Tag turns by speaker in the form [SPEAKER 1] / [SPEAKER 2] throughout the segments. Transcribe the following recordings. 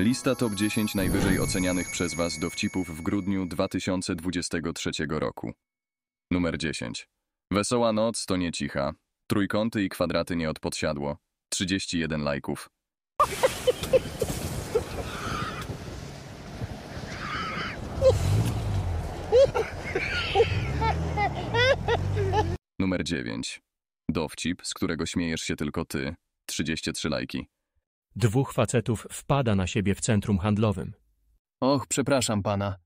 [SPEAKER 1] Lista top 10 najwyżej ocenianych przez Was dowcipów w grudniu 2023 roku. Numer 10. Wesoła noc to nie cicha. Trójkąty i kwadraty nie od podsiadło. 31 lajków. Numer 9. Dowcip, z którego śmiejesz się tylko ty. 33 lajki. Dwóch facetów wpada na siebie w centrum handlowym. Och, przepraszam pana.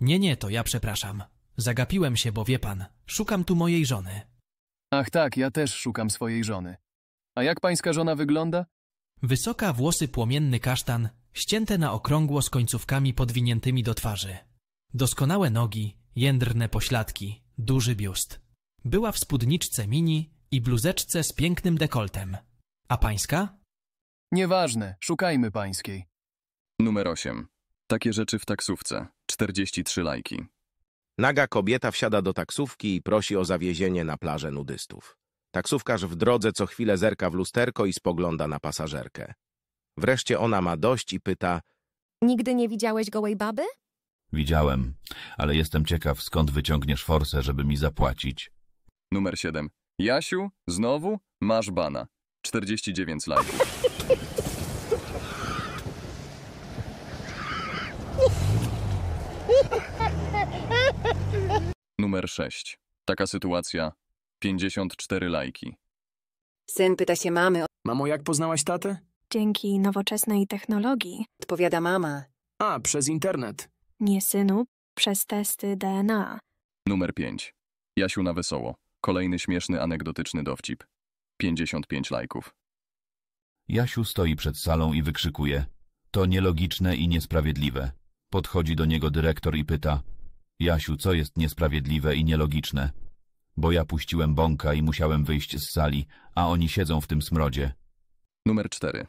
[SPEAKER 1] Nie, nie, to ja przepraszam. Zagapiłem się, bo wie pan, szukam tu mojej żony. Ach tak, ja też szukam swojej żony. A jak pańska żona wygląda? Wysoka, włosy płomienny kasztan, ścięte na okrągło z końcówkami podwiniętymi do twarzy. Doskonałe nogi, jędrne pośladki, duży biust. Była w spódniczce mini i bluzeczce z pięknym dekoltem. A pańska? Nieważne, szukajmy pańskiej. Numer 8. Takie rzeczy w taksówce. 43 lajki. Naga kobieta wsiada do taksówki i prosi o zawiezienie na plażę nudystów. Taksówkarz w drodze co chwilę zerka w lusterko i spogląda na pasażerkę. Wreszcie ona ma dość i pyta,
[SPEAKER 2] Nigdy nie widziałeś gołej baby?
[SPEAKER 1] Widziałem, ale jestem ciekaw, skąd wyciągniesz forsę, żeby mi zapłacić. Numer 7. Jasiu, znowu masz bana. 49 lajków. numer 6. Taka sytuacja. 54 lajki. Syn pyta się mamy, Mamo, jak poznałaś tatę? Dzięki nowoczesnej technologii, odpowiada mama. A, przez internet. nie synu, przez testy DNA. Numer 5. Jasiu na wesoło. Kolejny śmieszny anegdotyczny dowcip. 55 lajków. Jasiu stoi przed salą i wykrzykuje. To nielogiczne i niesprawiedliwe. Podchodzi do niego dyrektor i pyta. Jasiu, co jest niesprawiedliwe i nielogiczne? Bo ja puściłem bąka i musiałem wyjść z sali, a oni siedzą w tym smrodzie. Numer 4.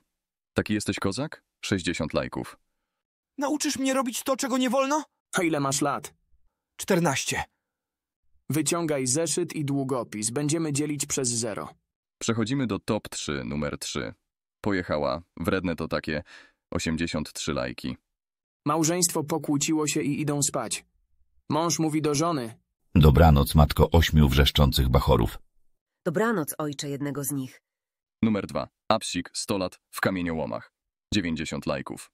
[SPEAKER 1] Taki jesteś kozak? 60 lajków. Nauczysz mnie robić to, czego nie wolno? A ile masz lat? 14. Wyciągaj zeszyt i długopis. Będziemy dzielić przez zero. Przechodzimy do top 3, numer 3. Pojechała, wredne to takie, 83 lajki. Małżeństwo pokłóciło się i idą spać. Mąż mówi do żony. Dobranoc, matko ośmiu wrzeszczących bachorów. Dobranoc, ojcze jednego z nich. Numer dwa. Apsik 100 lat w kamieniołomach. 90 lajków.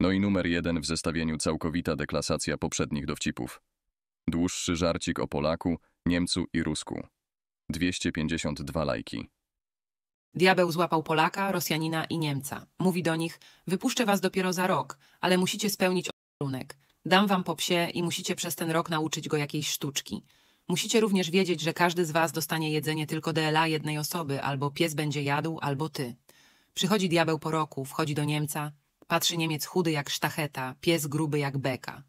[SPEAKER 1] No i numer jeden w zestawieniu całkowita deklasacja poprzednich dowcipów. Dłuższy żarcik o Polaku, Niemcu i Rusku. 252 lajki.
[SPEAKER 2] Diabeł złapał Polaka, Rosjanina i Niemca. Mówi do nich, wypuszczę was dopiero za rok, ale musicie spełnić warunek. Dam wam po psie i musicie przez ten rok nauczyć go jakiejś sztuczki. Musicie również wiedzieć, że każdy z was dostanie jedzenie tylko DLA jednej osoby, albo pies będzie jadł, albo ty. Przychodzi diabeł po roku, wchodzi do Niemca, patrzy Niemiec chudy jak sztacheta, pies gruby jak beka.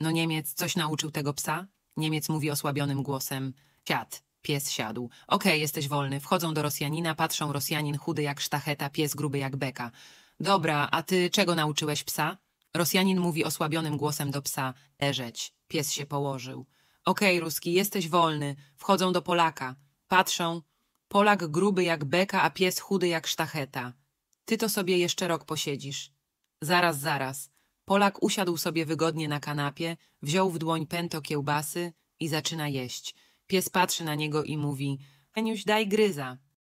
[SPEAKER 2] No Niemiec, coś nauczył tego psa? Niemiec mówi osłabionym głosem, siad. Pies siadł. Okej, okay, jesteś wolny. Wchodzą do Rosjanina, patrzą Rosjanin chudy jak sztacheta, pies gruby jak beka. Dobra, a ty czego nauczyłeś psa? Rosjanin mówi osłabionym głosem do psa. Leżeć. Pies się położył. Okej, okay, Ruski, jesteś wolny. Wchodzą do Polaka. Patrzą. Polak gruby jak beka, a pies chudy jak sztacheta. Ty to sobie jeszcze rok posiedzisz. Zaraz, zaraz. Polak usiadł sobie wygodnie na kanapie, wziął w dłoń pęto kiełbasy i zaczyna jeść. Pies patrzy na niego i mówi: Eniuś, daj gryza.